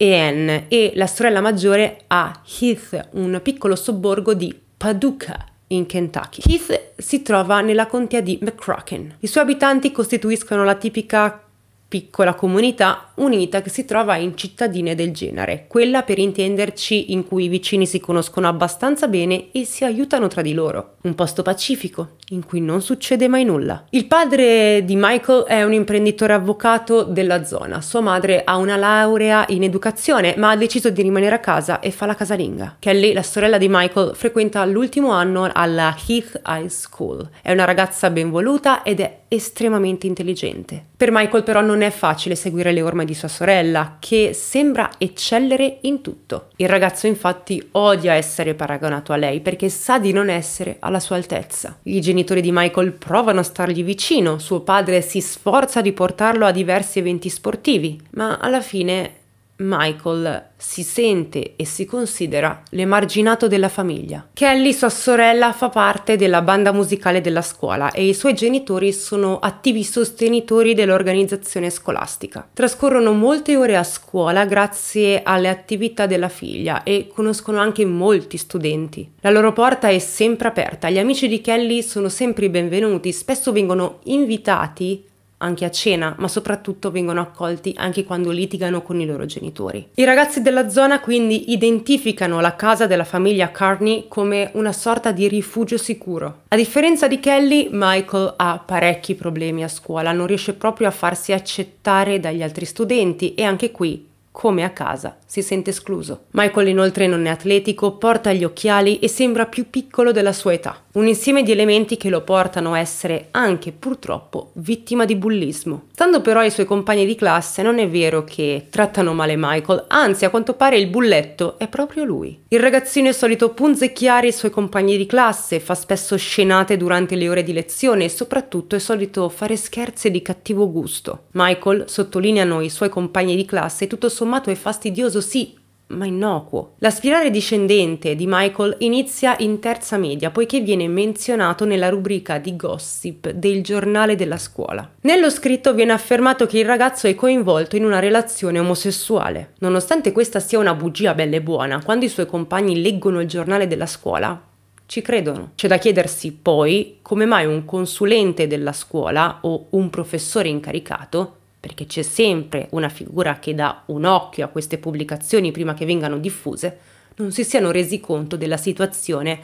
e Anne e la sorella maggiore a Heath, un piccolo sobborgo di Paducah in Kentucky. Heath si trova nella contea di McCracken. I suoi abitanti costituiscono la tipica piccola comunità unita che si trova in cittadine del genere, quella per intenderci in cui i vicini si conoscono abbastanza bene e si aiutano tra di loro. Un posto pacifico, in cui non succede mai nulla. Il padre di Michael è un imprenditore avvocato della zona, sua madre ha una laurea in educazione ma ha deciso di rimanere a casa e fa la casalinga. Kelly, la sorella di Michael, frequenta l'ultimo anno alla Heath High School. È una ragazza ben voluta ed è estremamente intelligente. Per Michael però non non è facile seguire le orme di sua sorella, che sembra eccellere in tutto. Il ragazzo infatti odia essere paragonato a lei perché sa di non essere alla sua altezza. I genitori di Michael provano a stargli vicino, suo padre si sforza di portarlo a diversi eventi sportivi, ma alla fine Michael si sente e si considera l'emarginato della famiglia. Kelly, sua sorella, fa parte della banda musicale della scuola e i suoi genitori sono attivi sostenitori dell'organizzazione scolastica. Trascorrono molte ore a scuola grazie alle attività della figlia e conoscono anche molti studenti. La loro porta è sempre aperta, gli amici di Kelly sono sempre benvenuti, spesso vengono invitati anche a cena, ma soprattutto vengono accolti anche quando litigano con i loro genitori. I ragazzi della zona quindi identificano la casa della famiglia Carney come una sorta di rifugio sicuro. A differenza di Kelly, Michael ha parecchi problemi a scuola, non riesce proprio a farsi accettare dagli altri studenti e anche qui come a casa, si sente escluso. Michael inoltre non è atletico, porta gli occhiali e sembra più piccolo della sua età un insieme di elementi che lo portano a essere anche purtroppo vittima di bullismo. Stando però ai suoi compagni di classe non è vero che trattano male Michael, anzi a quanto pare il bulletto è proprio lui. Il ragazzino è solito punzecchiare i suoi compagni di classe, fa spesso scenate durante le ore di lezione e soprattutto è solito fare scherzi di cattivo gusto. Michael, sottolineano i suoi compagni di classe, tutto sommato è fastidioso sì, ma innocuo. La spirale discendente di Michael inizia in terza media poiché viene menzionato nella rubrica di gossip del giornale della scuola. Nello scritto viene affermato che il ragazzo è coinvolto in una relazione omosessuale. Nonostante questa sia una bugia bella e buona, quando i suoi compagni leggono il giornale della scuola, ci credono. C'è da chiedersi poi come mai un consulente della scuola o un professore incaricato perché c'è sempre una figura che dà un occhio a queste pubblicazioni prima che vengano diffuse, non si siano resi conto della situazione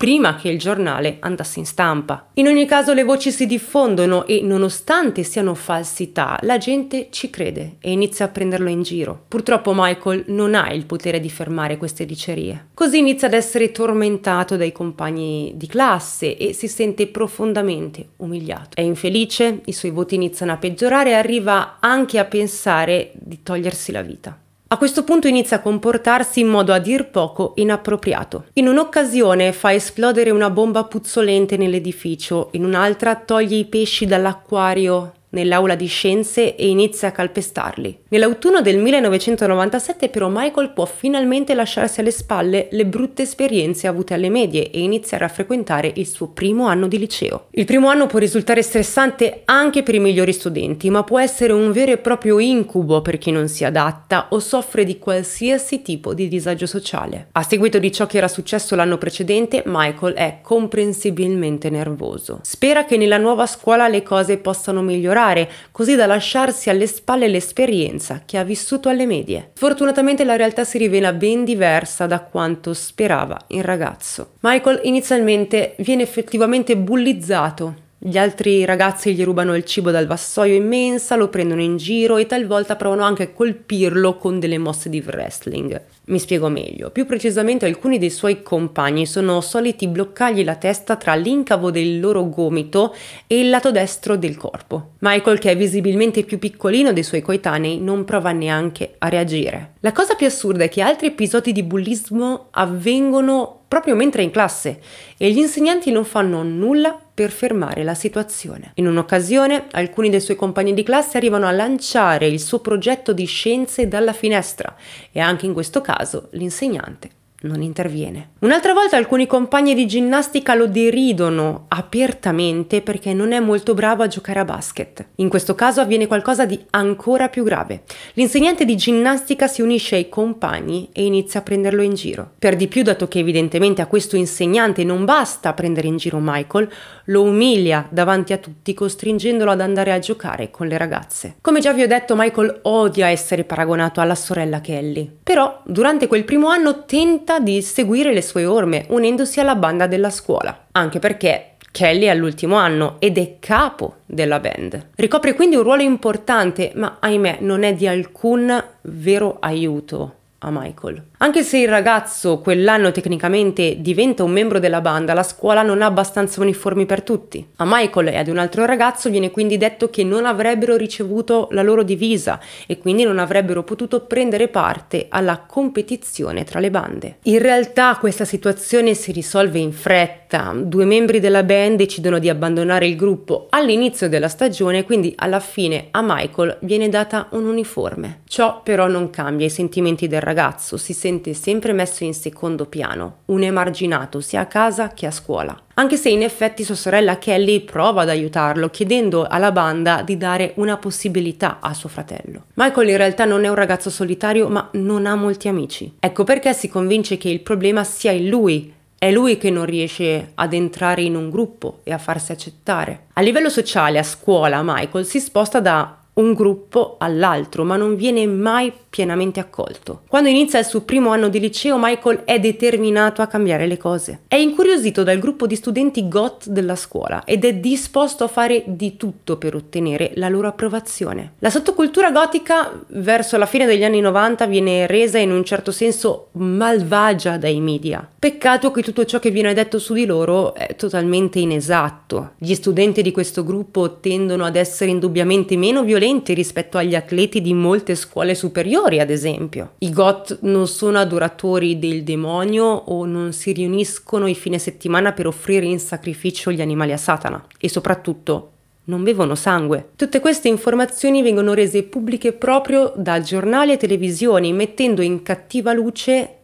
prima che il giornale andasse in stampa. In ogni caso le voci si diffondono e nonostante siano falsità, la gente ci crede e inizia a prenderlo in giro. Purtroppo Michael non ha il potere di fermare queste dicerie. Così inizia ad essere tormentato dai compagni di classe e si sente profondamente umiliato. È infelice, i suoi voti iniziano a peggiorare e arriva anche a pensare di togliersi la vita. A questo punto inizia a comportarsi in modo a dir poco inappropriato. In un'occasione fa esplodere una bomba puzzolente nell'edificio, in un'altra toglie i pesci dall'acquario nell'aula di scienze e inizia a calpestarli. Nell'autunno del 1997 però Michael può finalmente lasciarsi alle spalle le brutte esperienze avute alle medie e iniziare a frequentare il suo primo anno di liceo. Il primo anno può risultare stressante anche per i migliori studenti, ma può essere un vero e proprio incubo per chi non si adatta o soffre di qualsiasi tipo di disagio sociale. A seguito di ciò che era successo l'anno precedente, Michael è comprensibilmente nervoso. Spera che nella nuova scuola le cose possano migliorare lavorare, così da lasciarsi alle spalle l'esperienza che ha vissuto alle medie. Fortunatamente la realtà si rivela ben diversa da quanto sperava il ragazzo. Michael inizialmente viene effettivamente bullizzato gli altri ragazzi gli rubano il cibo dal vassoio in mensa, lo prendono in giro e talvolta provano anche a colpirlo con delle mosse di wrestling. Mi spiego meglio. Più precisamente alcuni dei suoi compagni sono soliti bloccargli la testa tra l'incavo del loro gomito e il lato destro del corpo. Michael, che è visibilmente più piccolino dei suoi coetanei, non prova neanche a reagire. La cosa più assurda è che altri episodi di bullismo avvengono proprio mentre è in classe e gli insegnanti non fanno nulla per fermare la situazione. In un'occasione, alcuni dei suoi compagni di classe arrivano a lanciare il suo progetto di scienze dalla finestra e anche in questo caso l'insegnante non interviene. Un'altra volta alcuni compagni di ginnastica lo deridono apertamente perché non è molto bravo a giocare a basket. In questo caso avviene qualcosa di ancora più grave. L'insegnante di ginnastica si unisce ai compagni e inizia a prenderlo in giro. Per di più, dato che evidentemente a questo insegnante non basta prendere in giro Michael, lo umilia davanti a tutti costringendolo ad andare a giocare con le ragazze. Come già vi ho detto, Michael odia essere paragonato alla sorella Kelly. Però, durante quel primo anno tenta scelta di seguire le sue orme unendosi alla banda della scuola, anche perché Kelly è all'ultimo anno ed è capo della band. Ricopre quindi un ruolo importante, ma ahimè non è di alcun vero aiuto a Michael. Anche se il ragazzo quell'anno tecnicamente diventa un membro della banda, la scuola non ha abbastanza uniformi per tutti. A Michael e ad un altro ragazzo viene quindi detto che non avrebbero ricevuto la loro divisa e quindi non avrebbero potuto prendere parte alla competizione tra le bande. In realtà questa situazione si risolve in fretta. Due membri della band decidono di abbandonare il gruppo all'inizio della stagione, quindi alla fine a Michael viene data un uniforme. Ciò però non cambia i sentimenti del ragazzo ragazzo si sente sempre messo in secondo piano, un emarginato sia a casa che a scuola. Anche se in effetti sua sorella Kelly prova ad aiutarlo chiedendo alla banda di dare una possibilità a suo fratello. Michael in realtà non è un ragazzo solitario ma non ha molti amici. Ecco perché si convince che il problema sia in lui è lui che non riesce ad entrare in un gruppo e a farsi accettare. A livello sociale, a scuola, Michael si sposta da un gruppo all'altro, ma non viene mai pienamente accolto. Quando inizia il suo primo anno di liceo, Michael è determinato a cambiare le cose. È incuriosito dal gruppo di studenti GOT della scuola ed è disposto a fare di tutto per ottenere la loro approvazione. La sottocultura gotica verso la fine degli anni 90 viene resa in un certo senso malvagia dai media. Peccato che tutto ciò che viene detto su di loro è totalmente inesatto. Gli studenti di questo gruppo tendono ad essere indubbiamente meno violenti differenti rispetto agli atleti di molte scuole superiori, ad esempio. I GOT non sono adoratori del demonio o non si riuniscono i fine settimana per offrire in sacrificio gli animali a Satana e soprattutto non bevono sangue. Tutte queste informazioni vengono rese pubbliche proprio da giornali e televisioni, mettendo in cattiva luce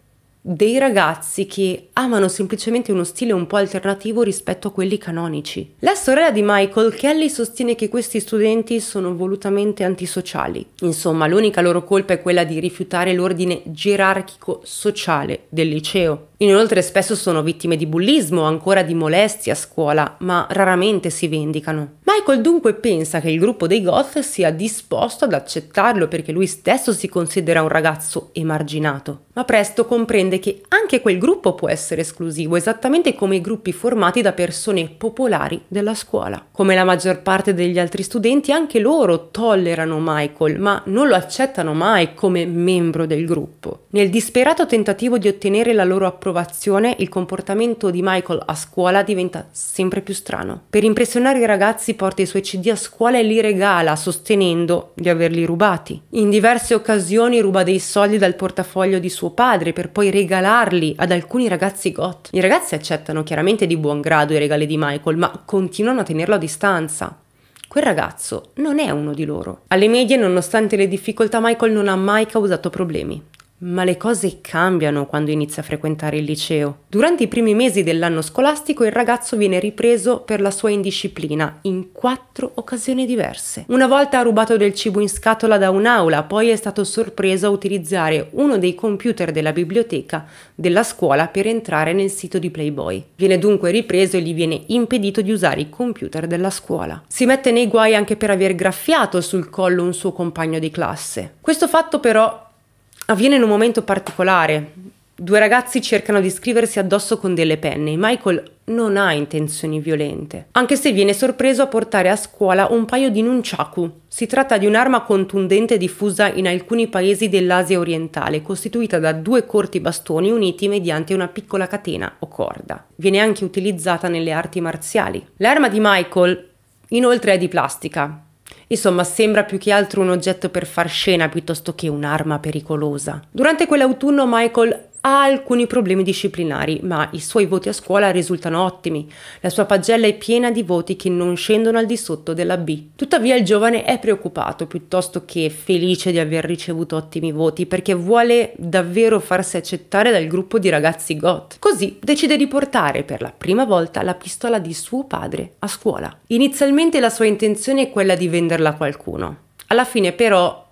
dei ragazzi che amano semplicemente uno stile un po' alternativo rispetto a quelli canonici. La sorella di Michael, Kelly, sostiene che questi studenti sono volutamente antisociali. Insomma, l'unica loro colpa è quella di rifiutare l'ordine gerarchico sociale del liceo. Inoltre spesso sono vittime di bullismo o ancora di molestie a scuola, ma raramente si vendicano. Michael dunque pensa che il gruppo dei goth sia disposto ad accettarlo perché lui stesso si considera un ragazzo emarginato, ma presto comprende che anche quel gruppo può essere esclusivo, esattamente come i gruppi formati da persone popolari della scuola. Come la maggior parte degli altri studenti, anche loro tollerano Michael, ma non lo accettano mai come membro del gruppo. Nel disperato tentativo di ottenere la loro approvazione, approvazione, il comportamento di Michael a scuola diventa sempre più strano. Per impressionare i ragazzi porta i suoi CD a scuola e li regala, sostenendo di averli rubati. In diverse occasioni ruba dei soldi dal portafoglio di suo padre per poi regalarli ad alcuni ragazzi got. I ragazzi accettano chiaramente di buon grado i regali di Michael, ma continuano a tenerlo a distanza. Quel ragazzo non è uno di loro. Alle medie, nonostante le difficoltà, Michael non ha mai causato problemi. Ma le cose cambiano quando inizia a frequentare il liceo. Durante i primi mesi dell'anno scolastico il ragazzo viene ripreso per la sua indisciplina in quattro occasioni diverse. Una volta ha rubato del cibo in scatola da un'aula, poi è stato sorpreso a utilizzare uno dei computer della biblioteca della scuola per entrare nel sito di Playboy. Viene dunque ripreso e gli viene impedito di usare i computer della scuola. Si mette nei guai anche per aver graffiato sul collo un suo compagno di classe. Questo fatto però avviene in un momento particolare. Due ragazzi cercano di scriversi addosso con delle penne e Michael non ha intenzioni violente, anche se viene sorpreso a portare a scuola un paio di nunchaku. Si tratta di un'arma contundente diffusa in alcuni paesi dell'Asia orientale, costituita da due corti bastoni uniti mediante una piccola catena o corda. Viene anche utilizzata nelle arti marziali. L'arma di Michael inoltre è di plastica, Insomma, sembra più che altro un oggetto per far scena piuttosto che un'arma pericolosa. Durante quell'autunno Michael ha alcuni problemi disciplinari, ma i suoi voti a scuola risultano ottimi. La sua pagella è piena di voti che non scendono al di sotto della B. Tuttavia il giovane è preoccupato piuttosto che felice di aver ricevuto ottimi voti perché vuole davvero farsi accettare dal gruppo di ragazzi goth. Così decide di portare per la prima volta la pistola di suo padre a scuola. Inizialmente la sua intenzione è quella di vendere venderla a qualcuno. Alla fine però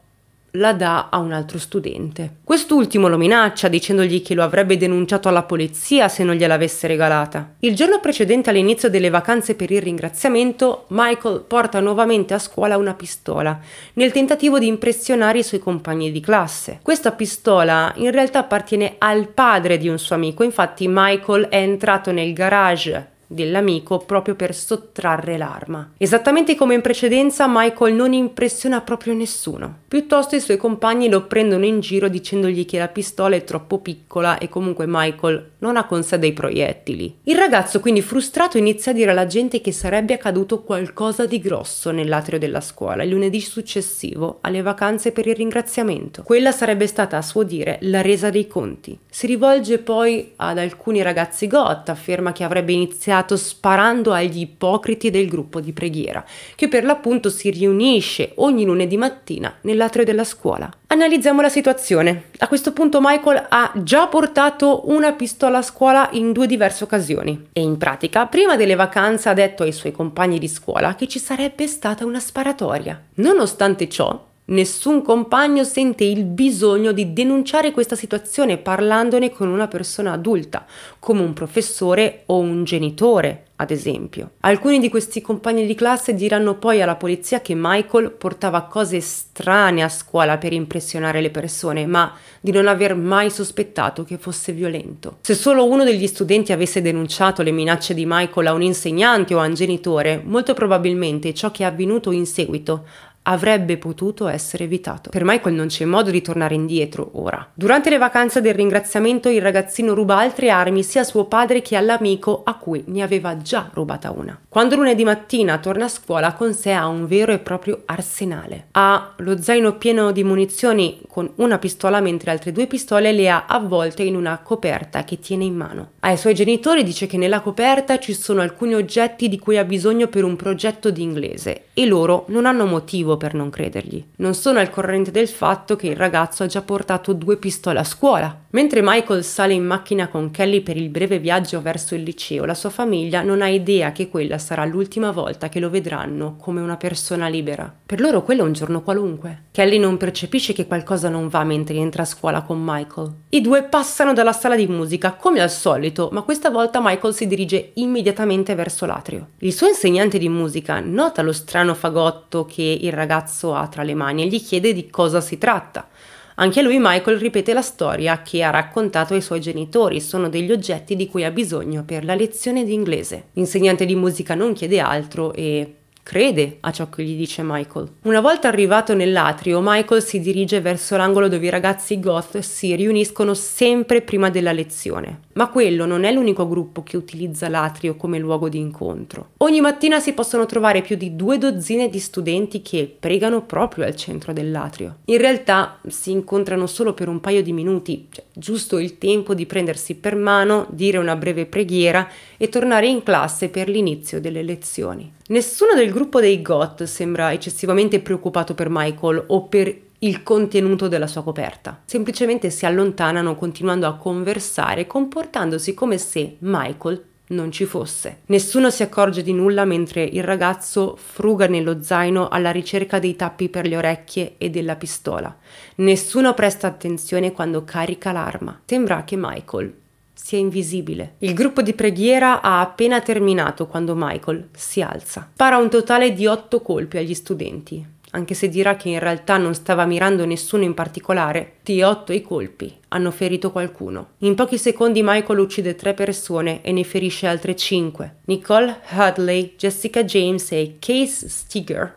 la dà a un altro studente. Quest'ultimo lo minaccia dicendogli che lo avrebbe denunciato alla polizia se non gliel'avesse regalata. Il giorno precedente all'inizio delle vacanze per il ringraziamento, Michael porta nuovamente a scuola una pistola, nel tentativo di impressionare i suoi compagni di classe. Questa pistola in realtà appartiene al padre di un suo amico, infatti Michael è entrato nel garage dell'amico proprio per sottrarre l'arma. Esattamente come in precedenza, Michael non impressiona proprio nessuno. Piuttosto i suoi compagni lo prendono in giro dicendogli che la pistola è troppo piccola e comunque Michael non ha con sé dei proiettili. Il ragazzo quindi frustrato inizia a dire alla gente che sarebbe accaduto qualcosa di grosso nell'atrio della scuola il lunedì successivo alle vacanze per il ringraziamento. Quella sarebbe stata a suo dire la resa dei conti. Si rivolge poi ad alcuni ragazzi goth, afferma che avrebbe iniziato utilizzato sparando agli ipocriti del gruppo di preghiera, che per l'appunto si riunisce ogni lunedì mattina nell'atrio della scuola. Analizziamo la situazione. A questo punto Michael ha già portato una pistola a scuola in due diverse occasioni e in pratica prima delle vacanze ha detto ai suoi compagni di scuola che ci sarebbe stata una sparatoria. Nonostante ciò, Nessun compagno sente il bisogno di denunciare questa situazione parlandone con una persona adulta, come un professore o un genitore, ad esempio. Alcuni di questi compagni di classe diranno poi alla polizia che Michael portava cose strane a scuola per impressionare le persone, ma di non aver mai sospettato che fosse violento. Se solo uno degli studenti avesse denunciato le minacce di Michael a un insegnante o a un genitore, molto probabilmente ciò che è avvenuto in seguito avrebbe potuto essere evitato. Per Michael non c'è modo di tornare indietro ora. Durante le vacanze del ringraziamento il ragazzino ruba altre armi sia a suo padre che all'amico a cui ne aveva già rubata una. Quando lunedì mattina torna a scuola con sé ha un vero e proprio arsenale. Ha lo zaino pieno di munizioni con una pistola mentre altre due pistole le ha avvolte in una coperta che tiene in mano. Ai suoi genitori dice che nella coperta ci sono alcuni oggetti di cui ha bisogno per un progetto di inglese e loro non hanno motivo motivo per non credergli. Non sono al corrente del fatto che il ragazzo ha già portato due pistole a scuola. Mentre Michael sale in macchina con Kelly per il breve viaggio verso il liceo, la sua famiglia non ha idea che quella sarà l'ultima volta che lo vedranno come una persona libera. Per loro quello è un giorno qualunque. Kelly non percepisce che qualcosa non va mentre entra a scuola con Michael. I due passano dalla sala di musica come al solito, ma questa volta Michael si dirige immediatamente verso l'atrio. Il suo insegnante di musica nota lo strano fagotto che il ragazzo ragazzo ha tra le mani e gli chiede di cosa si tratta. Anche lui Michael ripete la storia che ha raccontato ai suoi genitori, sono degli oggetti di cui ha bisogno per la lezione di inglese. L'insegnante di musica non chiede altro e crede a ciò che gli dice Michael. Una volta arrivato nell'atrio, Michael si dirige verso l'angolo dove i ragazzi goth si riuniscono sempre prima della lezione. Ma quello non è l'unico gruppo che utilizza l'atrio come luogo di incontro. Ogni mattina si possono trovare più di due dozzine di studenti che pregano proprio al centro dell'atrio. In realtà si incontrano solo per un paio di minuti, cioè giusto il tempo di prendersi per mano, dire una breve preghiera e tornare in classe per l'inizio delle lezioni. Nessuno del gruppo dei GOT sembra eccessivamente preoccupato per Michael o per il contenuto della sua coperta. Semplicemente si allontanano continuando a conversare, comportandosi come se Michael non ci fosse. Nessuno si accorge di nulla mentre il ragazzo fruga nello zaino alla ricerca dei tappi per le orecchie e della pistola. Nessuno presta attenzione quando carica l'arma. Sembra che Michael sia invisibile. Il gruppo di preghiera ha appena terminato quando Michael si alza. Spara un totale di otto colpi agli studenti, anche se dirà che in realtà non stava mirando nessuno in particolare, T8 i colpi hanno ferito qualcuno. In pochi secondi Michael uccide tre persone e ne ferisce altre cinque. Nicole Hadley, Jessica James e Case Stiger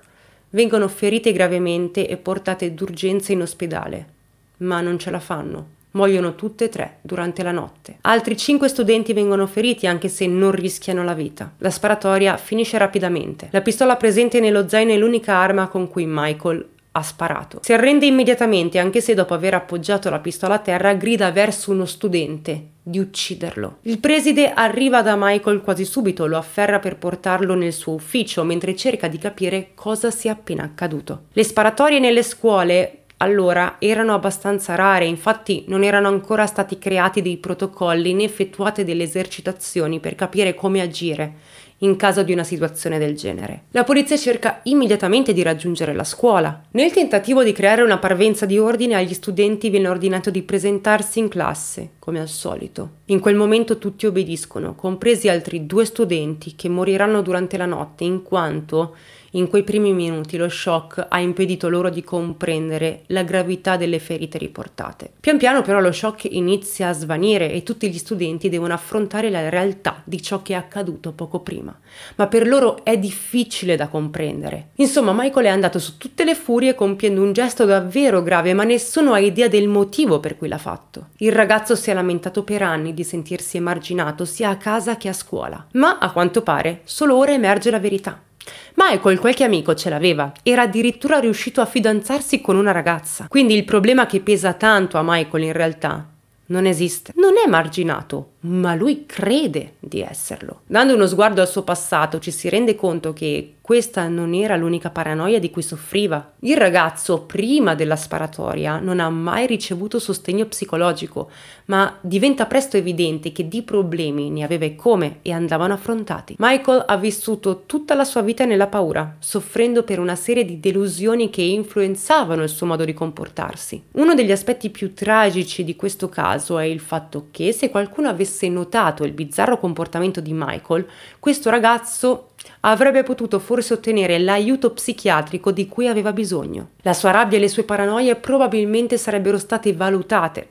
vengono ferite gravemente e portate d'urgenza in ospedale, ma non ce la fanno. Muoiono tutte e tre durante la notte. Altri cinque studenti vengono feriti anche se non rischiano la vita. La sparatoria finisce rapidamente. La pistola presente nello zaino è l'unica arma con cui Michael ha sparato. Si arrende immediatamente anche se dopo aver appoggiato la pistola a terra grida verso uno studente di ucciderlo. Il preside arriva da Michael quasi subito, lo afferra per portarlo nel suo ufficio mentre cerca di capire cosa sia appena accaduto. Le sparatorie nelle scuole allora erano abbastanza rare, infatti non erano ancora stati creati dei protocolli né effettuate delle esercitazioni per capire come agire in caso di una situazione del genere. La polizia cerca immediatamente di raggiungere la scuola. Nel tentativo di creare una parvenza di ordine agli studenti viene ordinato di presentarsi in classe, come al solito. In quel momento tutti obbediscono, compresi altri due studenti che moriranno durante la notte in quanto in quei primi minuti lo shock ha impedito loro di comprendere la gravità delle ferite riportate. Pian piano però lo shock inizia a svanire e tutti gli studenti devono affrontare la realtà di ciò che è accaduto poco prima, ma per loro è difficile da comprendere. Insomma, Michael è andato su tutte le furie compiendo un gesto davvero grave, ma nessuno ha idea del motivo per cui l'ha fatto. Il ragazzo si è lamentato per anni di sentirsi emarginato sia a casa che a scuola, ma a quanto pare solo ora emerge la verità. Michael qualche amico ce l'aveva, era addirittura riuscito a fidanzarsi con una ragazza. Quindi il problema che pesa tanto a Michael in realtà non esiste, non è marginato, ma lui crede di esserlo. Dando uno sguardo al suo passato ci si rende conto che questa non era l'unica paranoia di cui soffriva. Il ragazzo, prima della sparatoria, non ha mai ricevuto sostegno psicologico, ma diventa presto evidente che di problemi ne aveva e come e andavano affrontati. Michael ha vissuto tutta la sua vita nella paura, soffrendo per una serie di delusioni che influenzavano il suo modo di comportarsi. Uno degli aspetti più tragici di questo caso è il fatto che se qualcuno avesse avesse notato il bizzarro comportamento di Michael, questo ragazzo avrebbe potuto forse ottenere l'aiuto psichiatrico di cui aveva bisogno. La sua rabbia e le sue paranoie probabilmente sarebbero state valutate,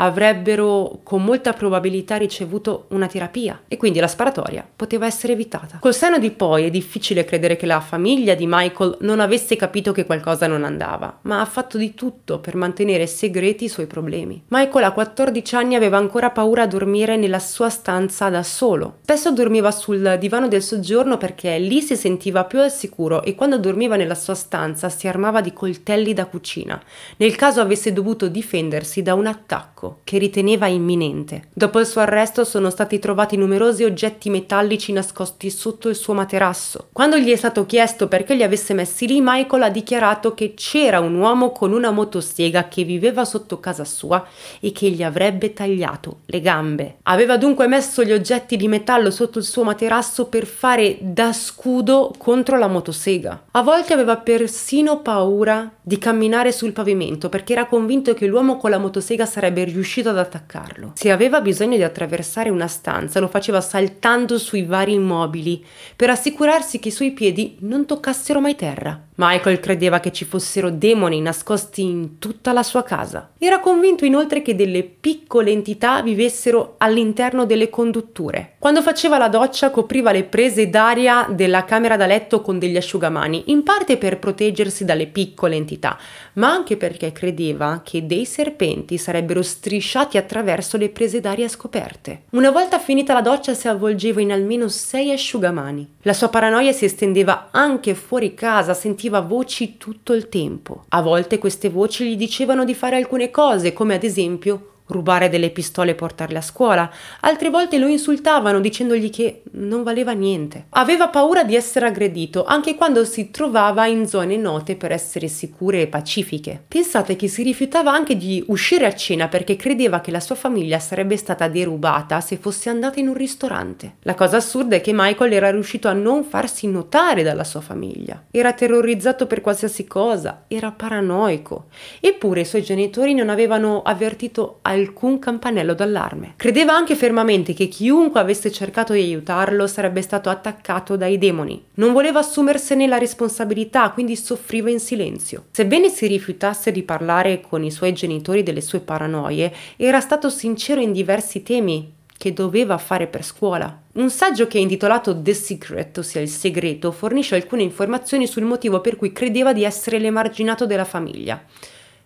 avrebbero con molta probabilità ricevuto una terapia e quindi la sparatoria poteva essere evitata. Col senno di poi è difficile credere che la famiglia di Michael non avesse capito che qualcosa non andava, ma ha fatto di tutto per mantenere segreti i suoi problemi. Michael a 14 anni aveva ancora paura a dormire nella sua stanza da solo. Spesso dormiva sul divano del soggiorno perché lì si sentiva più al sicuro e quando dormiva nella sua stanza si armava di coltelli da cucina, nel caso avesse dovuto difendersi da un attacco che riteneva imminente. Dopo il suo arresto sono stati trovati numerosi oggetti metallici nascosti sotto il suo materasso. Quando gli è stato chiesto perché li avesse messi lì, Michael ha dichiarato che c'era un uomo con una motosega che viveva sotto casa sua e che gli avrebbe tagliato le gambe. Aveva dunque messo gli oggetti di metallo sotto il suo materasso per fare da scudo contro la motosega. A volte aveva persino paura di camminare sul pavimento perché era convinto che l'uomo con la motosega sarebbe riuscito riuscito ad attaccarlo. Se aveva bisogno di attraversare una stanza, lo faceva saltando sui vari mobili per assicurarsi che i suoi piedi non toccassero mai terra. Michael credeva che ci fossero demoni nascosti in tutta la sua casa. Era convinto inoltre che delle piccole entità vivessero all'interno delle condutture. Quando faceva la doccia copriva le prese d'aria della camera da letto con degli asciugamani, in parte per proteggersi dalle piccole entità, ma anche perché credeva che dei serpenti sarebbero stati strisciati attraverso le prese d'aria scoperte. Una volta finita la doccia si avvolgeva in almeno sei asciugamani. La sua paranoia si estendeva anche fuori casa, sentiva voci tutto il tempo. A volte queste voci gli dicevano di fare alcune cose, come ad esempio rubare delle pistole e portarle a scuola, altre volte lo insultavano dicendogli che non valeva niente. Aveva paura di essere aggredito anche quando si trovava in zone note per essere sicure e pacifiche. Pensate che si rifiutava anche di uscire a cena perché credeva che la sua famiglia sarebbe stata derubata se fosse andata in un ristorante. La cosa assurda è che Michael era riuscito a non farsi notare dalla sua famiglia. Era terrorizzato per qualsiasi cosa, era paranoico, eppure i suoi genitori non avevano avvertito alcun alcun campanello d'allarme. Credeva anche fermamente che chiunque avesse cercato di aiutarlo sarebbe stato attaccato dai demoni. Non voleva assumersene la responsabilità, quindi soffriva in silenzio. Sebbene si rifiutasse di parlare con i suoi genitori delle sue paranoie, era stato sincero in diversi temi che doveva fare per scuola. Un saggio che è intitolato The Secret, ossia il segreto, fornisce alcune informazioni sul motivo per cui credeva di essere l'emarginato della famiglia.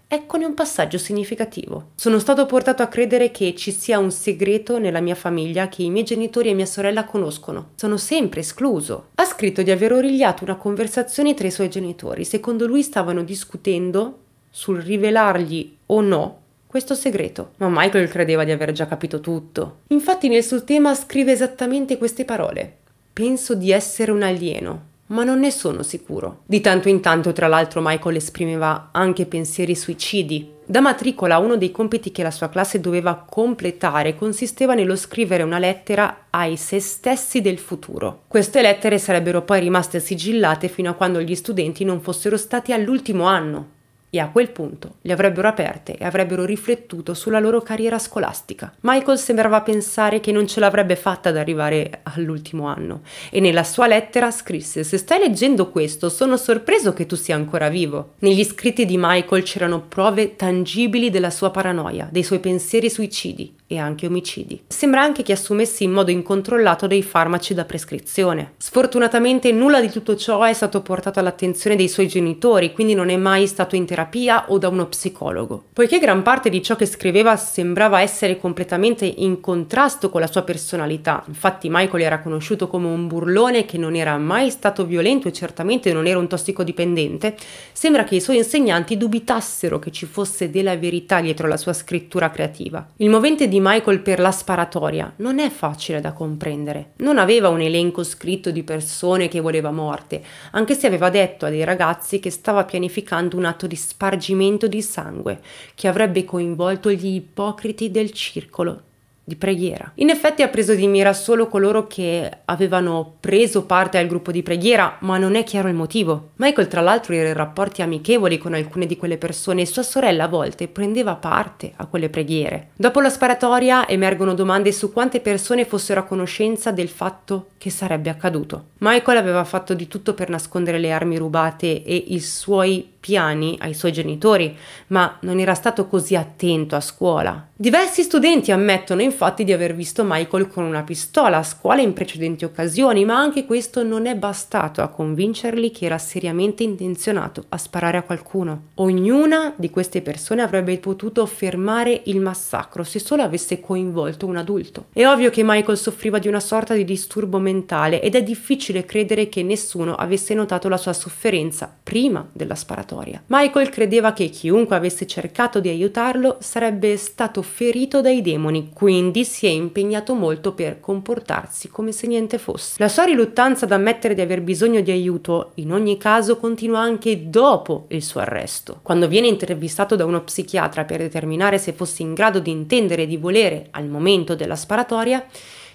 Eccone un passaggio significativo. Sono stato portato a credere che ci sia un segreto nella mia famiglia che i miei genitori e mia sorella conoscono. Sono sempre escluso. Ha scritto di aver origliato una conversazione tra i suoi genitori. Secondo lui stavano discutendo sul rivelargli o no questo segreto, ma Michael credeva di aver già capito tutto. Infatti nel suo tema scrive esattamente queste parole. Penso di essere un alieno, ma non ne sono sicuro. Di tanto in tanto, tra l'altro, Michael esprimeva anche pensieri suicidi. Da matricola uno dei compiti che la sua classe doveva completare consisteva nello scrivere una lettera ai se stessi del futuro. Queste lettere sarebbero poi rimaste sigillate fino a quando gli studenti non fossero stati all'ultimo anno, e a quel punto le avrebbero aperte e avrebbero riflettuto sulla loro carriera scolastica. Michael sembrava pensare che non ce l'avrebbe fatta ad arrivare all'ultimo anno e nella sua lettera scrisse se stai leggendo questo sono sorpreso che tu sia ancora vivo. Negli scritti di Michael c'erano prove tangibili della sua paranoia, dei suoi pensieri suicidi e anche omicidi. Sembra anche che assumesse in modo incontrollato dei farmaci da prescrizione. Sfortunatamente nulla di tutto ciò è stato portato all'attenzione dei suoi genitori, quindi non è mai stato in terapia o da uno psicologo. Poiché gran parte di ciò che scriveva sembrava essere completamente in contrasto con la sua personalità, infatti Michael era conosciuto come un burlone che non era mai stato violento e certamente non era un tossicodipendente, sembra che i suoi insegnanti dubitassero che ci fosse della verità dietro la sua scrittura creativa. Il movente di Michael per la sparatoria non è facile da comprendere. Non aveva un elenco scritto di persone che voleva morte, anche se aveva detto a dei ragazzi che stava pianificando un atto di spargimento di sangue che avrebbe coinvolto gli ipocriti del circolo di preghiera. In effetti ha preso di mira solo coloro che avevano preso parte al gruppo di preghiera, ma non è chiaro il motivo. Michael tra l'altro era in rapporti amichevoli con alcune di quelle persone e sua sorella a volte prendeva parte a quelle preghiere. Dopo la sparatoria emergono domande su quante persone fossero a conoscenza del fatto che sarebbe accaduto. Michael aveva fatto di tutto per nascondere le armi rubate e i suoi piani ai suoi genitori, ma non era stato così attento a scuola Diversi studenti ammettono infatti di aver visto Michael con una pistola a scuola in precedenti occasioni, ma anche questo non è bastato a convincerli che era seriamente intenzionato a sparare a qualcuno. Ognuna di queste persone avrebbe potuto fermare il massacro se solo avesse coinvolto un adulto. È ovvio che Michael soffriva di una sorta di disturbo mentale ed è difficile credere che nessuno avesse notato la sua sofferenza prima della sparatoria. Michael credeva che chiunque avesse cercato di aiutarlo sarebbe stato ferito dai demoni, quindi si è impegnato molto per comportarsi come se niente fosse. La sua riluttanza ad ammettere di aver bisogno di aiuto in ogni caso continua anche dopo il suo arresto. Quando viene intervistato da uno psichiatra per determinare se fosse in grado di intendere e di volere al momento della sparatoria,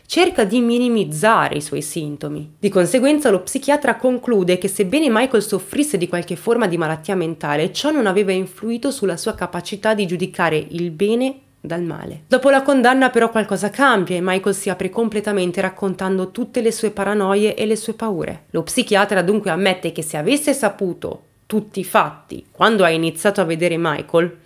cerca di minimizzare i suoi sintomi. Di conseguenza lo psichiatra conclude che sebbene Michael soffrisse di qualche forma di malattia mentale, ciò non aveva influito sulla sua capacità di giudicare il bene dal male. Dopo la condanna però qualcosa cambia e Michael si apre completamente raccontando tutte le sue paranoie e le sue paure. Lo psichiatra dunque ammette che se avesse saputo tutti i fatti quando ha iniziato a vedere Michael,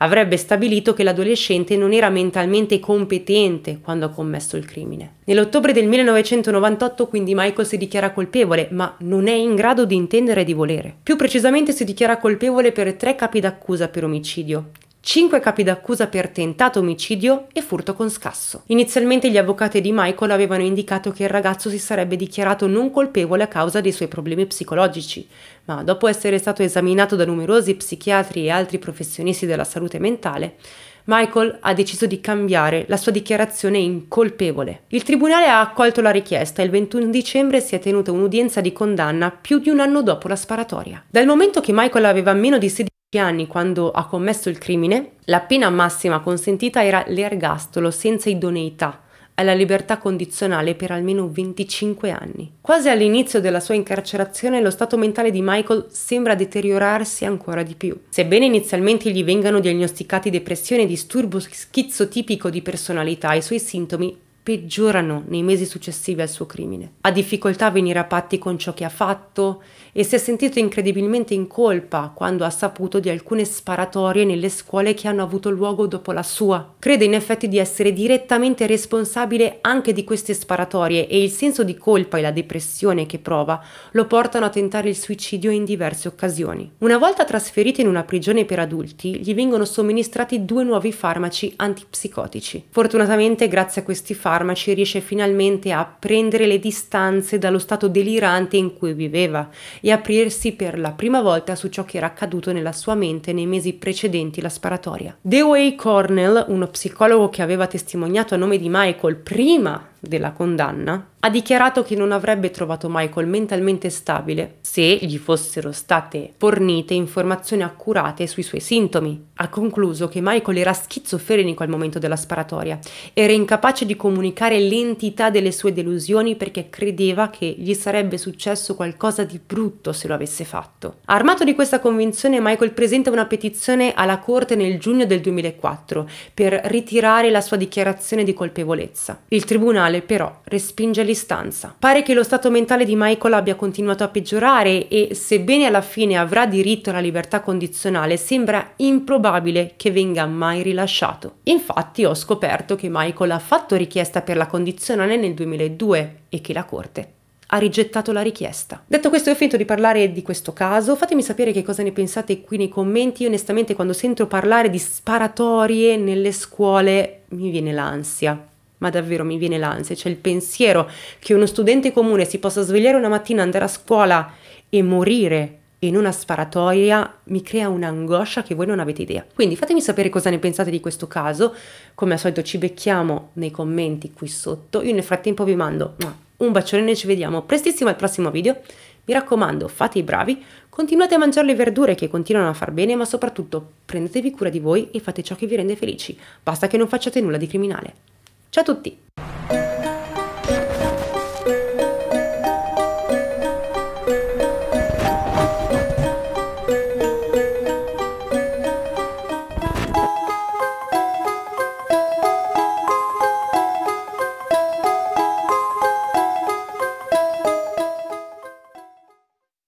avrebbe stabilito che l'adolescente non era mentalmente competente quando ha commesso il crimine. Nell'ottobre del 1998 quindi Michael si dichiara colpevole, ma non è in grado di intendere e di volere. Più precisamente si dichiara colpevole per tre capi d'accusa per omicidio, 5 capi d'accusa per tentato omicidio e furto con scasso. Inizialmente gli avvocati di Michael avevano indicato che il ragazzo si sarebbe dichiarato non colpevole a causa dei suoi problemi psicologici, ma dopo essere stato esaminato da numerosi psichiatri e altri professionisti della salute mentale, Michael ha deciso di cambiare la sua dichiarazione in colpevole. Il tribunale ha accolto la richiesta e il 21 dicembre si è tenuta un'udienza di condanna più di un anno dopo la sparatoria. Dal momento che Michael aveva meno di 16 anni quando ha commesso il crimine, la pena massima consentita era l'ergastolo senza idoneità alla libertà condizionale per almeno 25 anni. Quasi all'inizio della sua incarcerazione lo stato mentale di Michael sembra deteriorarsi ancora di più. Sebbene inizialmente gli vengano diagnosticati depressione e disturbo schizotipico di personalità, i suoi sintomi peggiorano nei mesi successivi al suo crimine. Ha difficoltà a venire a patti con ciò che ha fatto e si è sentito incredibilmente in colpa quando ha saputo di alcune sparatorie nelle scuole che hanno avuto luogo dopo la sua. Crede in effetti di essere direttamente responsabile anche di queste sparatorie e il senso di colpa e la depressione che prova lo portano a tentare il suicidio in diverse occasioni. Una volta trasferito in una prigione per adulti, gli vengono somministrati due nuovi farmaci antipsicotici. Fortunatamente grazie a questi farmaci farmaci riesce finalmente a prendere le distanze dallo stato delirante in cui viveva e aprirsi per la prima volta su ciò che era accaduto nella sua mente nei mesi precedenti la sparatoria. Dewey Cornell, uno psicologo che aveva testimoniato a nome di Michael prima della condanna, ha dichiarato che non avrebbe trovato Michael mentalmente stabile se gli fossero state fornite informazioni accurate sui suoi sintomi. Ha concluso che Michael era schizofrenico al momento della sparatoria, era incapace di comunicare l'entità delle sue delusioni perché credeva che gli sarebbe successo qualcosa di brutto se lo avesse fatto. Armato di questa convinzione, Michael presenta una petizione alla Corte nel giugno del 2004 per ritirare la sua dichiarazione di colpevolezza. Il tribunale tribunale però respinge l'istanza. Pare che lo stato mentale di Michael abbia continuato a peggiorare e, sebbene alla fine avrà diritto alla libertà condizionale, sembra improbabile che venga mai rilasciato. Infatti ho scoperto che Michael ha fatto richiesta per la condizionale nel 2002 e che la Corte ha rigettato la richiesta. Detto questo, ho finito di parlare di questo caso, fatemi sapere che cosa ne pensate qui nei commenti. Io onestamente quando sento parlare di sparatorie nelle scuole mi viene l'ansia ma davvero mi viene l'ansia, cioè il pensiero che uno studente comune si possa svegliare una mattina, andare a scuola e morire in una sparatoria mi crea un'angoscia che voi non avete idea. Quindi fatemi sapere cosa ne pensate di questo caso, come al solito ci becchiamo nei commenti qui sotto, io nel frattempo vi mando un bacione e ci vediamo prestissimo al prossimo video, mi raccomando fate i bravi, continuate a mangiare le verdure che continuano a far bene, ma soprattutto prendetevi cura di voi e fate ciò che vi rende felici, basta che non facciate nulla di criminale. Ciao a tutti!